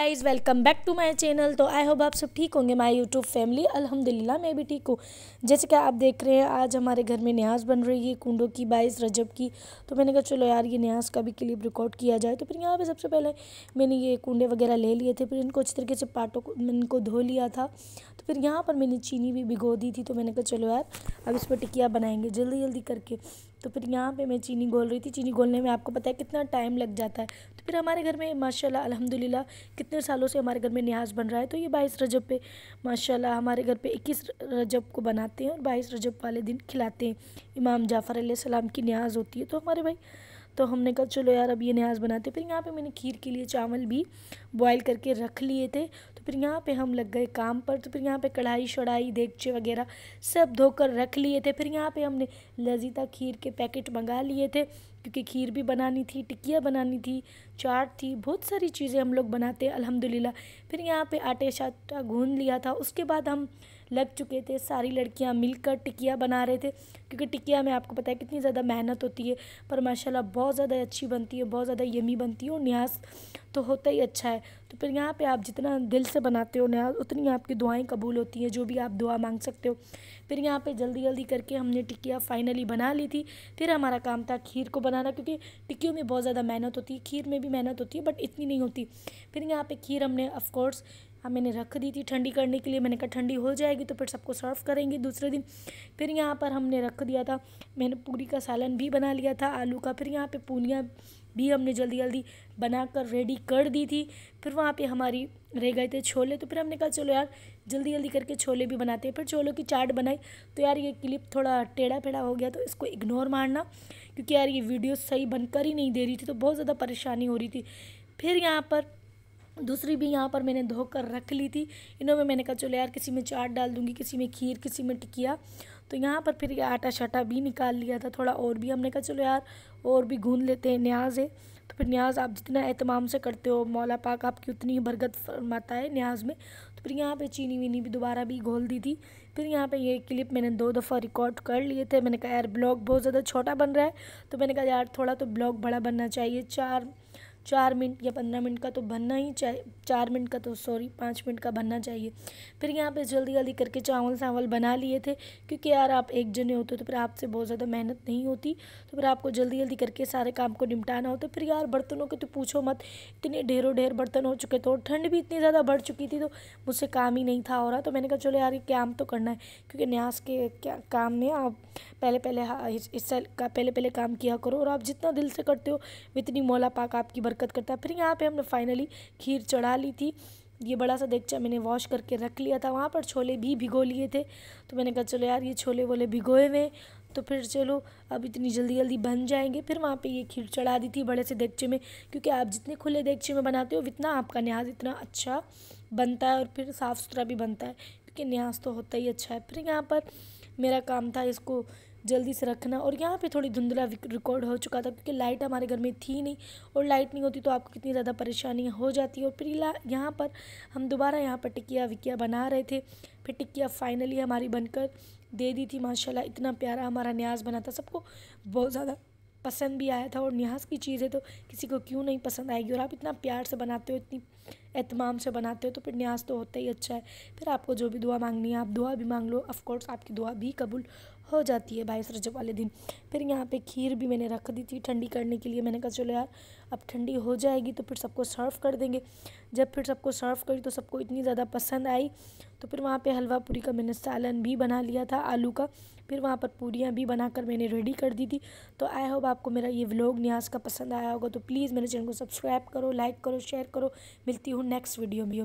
guys welcome back to my channel तो I hope आप सब ठीक होंगे माय यूट्यूब फैमिली अल्हम्दुलिल्लाह मैं भी ठीक हूँ जैसे कि आप देख रहे हैं आज हमारे घर में न्याज बन रही है कुंडों की बाईस रजब की तो मैंने कहा चलो यार ये न्याज का भी क्लिप रिकॉर्ड किया जाए तो फिर यहाँ पे सबसे पहले मैंने ये कुंडे वगैरह ले लिए थे फिर इनको अच्छी तरीके से पाटों को इनको धो लिया था तो फिर यहाँ पर मैंने चीनी भी भिगो दी थी तो मैंने कहा चलो यार अब इस पर टिकिया बनाएंगे जल्दी जल्दी करके तो फिर यहाँ पे मैं चीनी घोल रही थी चीनी घोलने में आपको पता है कितना टाइम लग जाता है तो फिर हमारे घर में माशाल्लाह अल्हम्दुलिल्लाह कितने सालों से हमारे घर में न्याज बन रहा है तो ये बाईस रजब पे माशाल्लाह हमारे घर पे इक्कीस रजब को बनाते हैं और बाईस रजब वाले दिन खिलाते हैं इमाम जाफ़र सलाम की न्याज होती है तो हमारे भाई तो हमने कहा चलो यार अब ये न्याज बनाते फिर यहाँ पे मैंने खीर के लिए चावल भी बॉईल करके रख लिए थे तो फिर यहाँ पे हम लग गए काम पर तो फिर यहाँ पे कढ़ाई शढ़ाई देगचे वगैरह सब धोकर रख लिए थे फिर यहाँ पे हमने लजीता खीर के पैकेट मंगा लिए थे क्योंकि खीर भी बनानी थी टिकिया बनानी थी चाट थी बहुत सारी चीज़ें हम लोग बनाते अलहमदिल्ला फिर यहाँ पे आटे शाटा गूँध लिया था उसके बाद हम लग चुके थे सारी लड़कियाँ मिलकर टिकिया बना रहे थे क्योंकि टिकिया में आपको पता है कितनी ज़्यादा मेहनत होती है पर माशाल्लाह बहुत ज़्यादा अच्छी बनती है बहुत ज़्यादा यमी बनती है और न्यास तो होता ही अच्छा है तो फिर यहाँ पे आप जितना दिल से बनाते हो ना उतनी आपकी दुआएं कबूल होती हैं जो भी आप दुआ मांग सकते हो फिर यहाँ पे जल्दी जल्दी करके हमने टिक्किया फाइनली बना ली थी फिर हमारा काम था खीर को बनाना क्योंकि टिक्कियों में बहुत ज़्यादा मेहनत होती है खीर में भी मेहनत होती है बट इतनी नहीं होती फिर यहाँ पर खीर हमने ऑफ़कोर्स हाँ मैंने रख दी थी ठंडी करने के लिए मैंने कहा ठंडी हो जाएगी तो फिर सबको सर्व करेंगे दूसरे दिन फिर यहाँ पर हमने रख दिया था मैंने पूरी का सालन भी बना लिया था आलू का फिर यहाँ पे पूनिया भी हमने जल्दी जल्दी बनाकर रेडी कर दी थी फिर वहाँ पे हमारी रह गए थे छोले तो फिर हमने कहा चलो यार जल्दी जल्दी करके छोले भी बनाते हैं फिर छोलों की चाट बनाई तो यार ये क्लिप थोड़ा टेढ़ा फेढ़ा हो गया तो इसको इग्नोर मारना क्योंकि यार ये वीडियो सही बनकर ही नहीं दे रही थी तो बहुत ज़्यादा परेशानी हो रही थी फिर यहाँ पर दूसरी भी यहाँ पर मैंने धोकर रख ली थी इन्हों में मैंने कहा चलो यार किसी में चाट डाल दूँगी किसी में खीर किसी में टिकिया तो यहाँ पर फिर आटा शाटा भी निकाल लिया था थोड़ा और भी हमने कहा चलो यार और भी गूँध लेते हैं न्याज है तो फिर न्याज आप जितना एहतमाम से करते हो मौला पाक आपकी उतनी ही बरगत फरमाता है न्याज में तो फिर यहाँ पे चीनी वीनी भी दोबारा भी घोल दी थी फिर यहाँ पे ये क्लिप मैंने दो दफ़ा रिकॉर्ड कर लिए थे मैंने कहा यार ब्लॉग बहुत ज़्यादा छोटा बन रहा है तो मैंने कहा यार थोड़ा तो ब्लॉग बड़ा बनना चाहिए चार चार मिनट या पंद्रह मिनट का तो बनना ही चाहिए चार मिनट का तो सॉरी पाँच मिनट का बनना चाहिए फिर यहाँ पे जल्दी जल्दी करके चावल चावल बना लिए थे क्योंकि यार आप एक जने होते तो फिर आपसे बहुत ज़्यादा मेहनत नहीं होती तो फिर आपको जल्दी जल्दी करके सारे काम को निपटाना होता फिर यार बर्तनों के तो पूछो मत इतने ढेरों ढेर बर्तन हो चुके थे तो, और ठंड भी इतनी ज़्यादा बढ़ चुकी थी तो मुझसे काम ही नहीं था हो रहा तो मैंने कहा चलो यार ये काम तो करना है क्योंकि न्यास के क्या काम में आप पहले पहले हिस्सा का पहले पहले काम किया करो और आप जितना दिल से करते हो इतनी मौला पाक आपकी बरकत करता है फिर यहाँ पे हमने फाइनली खीर चढ़ा ली थी ये बड़ा सा देखचा मैंने वॉश करके रख लिया था वहाँ पर छोले भी भिगो लिए थे तो मैंने कहा चलो यार ये छोले वोले भिगोए हुए तो फिर चलो अब इतनी जल्दी जल्दी बन जाएंगे फिर वहाँ पे ये खीर चढ़ा दी थी बड़े से देगचे में क्योंकि आप जितने खुले देगचे में बनाते हो उतना आपका न्याज इतना अच्छा बनता है और फिर साफ़ सुथरा भी बनता है क्योंकि न्याज तो होता ही अच्छा है फिर यहाँ पर मेरा काम था इसको जल्दी से रखना और यहाँ पे थोड़ी धुंधला रिकॉर्ड हो चुका था क्योंकि लाइट हमारे घर में थी नहीं और लाइट नहीं होती तो आपको कितनी ज़्यादा परेशानी हो जाती है और फिर यहाँ पर हम दोबारा यहाँ पर टिकिया विकिया बना रहे थे फिर टिकिया फाइनली हमारी बनकर दे दी थी माशाल्लाह इतना प्यारा हमारा न्याज बना था सबको बहुत ज़्यादा पसंद भी आया था और न्याज की चीज़ है तो किसी को क्यों नहीं पसंद आएगी और आप इतना प्यार से बनाते हो इतनी एहतमाम से बनाते हो तो फिर न्याज तो होता ही अच्छा है फिर आपको जो भी दुआ मांगनी है आप दुआ भी मांग लो ऑफ़ कोर्स आपकी दुआ भी कबूल हो जाती है बाईस रजब वाले दिन फिर यहाँ पे खीर भी मैंने रख दी थी ठंडी करने के लिए मैंने कहा चलो यार अब ठंडी हो जाएगी तो फिर सबको सर्व कर देंगे जब फिर सबको सर्व करी तो सबको इतनी ज़्यादा पसंद आई तो फिर वहाँ पे हलवा पूरी का मैंने सालन भी बना लिया था आलू का फिर वहाँ पर पूरियाँ भी बनाकर मैंने रेडी कर दी थी तो आई होप आपको मेरा ये व्लॉग न्याज का पसंद आया होगा तो प्लीज़ मेरे चैनल को सब्सक्राइब करो लाइक करो शेयर करो मिलती हूँ नेक्स्ट वीडियो में